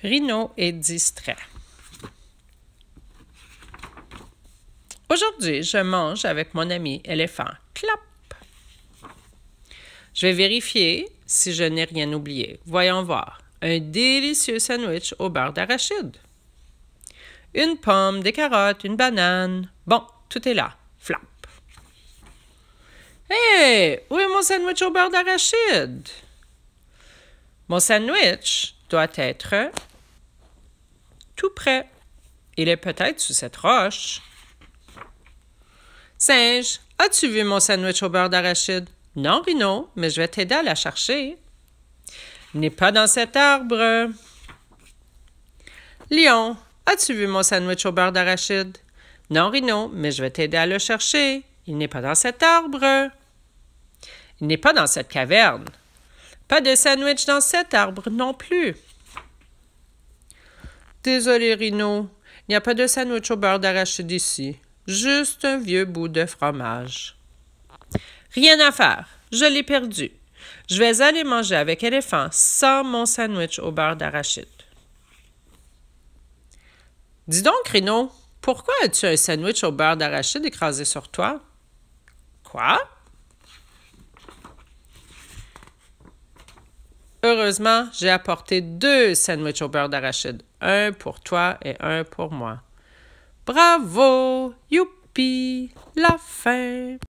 Rino est distrait. Aujourd'hui, je mange avec mon ami éléphant. Clap! Je vais vérifier si je n'ai rien oublié. Voyons voir. Un délicieux sandwich au beurre d'arachide. Une pomme, des carottes, une banane. Bon, tout est là. Flap! Hé! où est mon sandwich au beurre d'arachide? Mon sandwich doit être tout près. Il est peut-être sous cette roche. Singe, as-tu vu mon sandwich au beurre d'arachide? Non, Rhino, mais je vais t'aider à la chercher. N'est pas dans cet arbre. Lion, as-tu vu mon sandwich au beurre d'arachide? Non, Rhino, mais je vais t'aider à le chercher. Il n'est pas dans cet arbre. Il n'est pas dans cette caverne. Pas de sandwich dans cet arbre non plus. Désolé, Rino, il n'y a pas de sandwich au beurre d'arachide ici. Juste un vieux bout de fromage. Rien à faire. Je l'ai perdu. Je vais aller manger avec éléphant sans mon sandwich au beurre d'arachide. Dis donc, Rino, pourquoi as-tu un sandwich au beurre d'arachide écrasé sur toi? Quoi? Heureusement, j'ai apporté deux sandwichs au beurre d'arachide, un pour toi et un pour moi. Bravo! Youpi! La fin!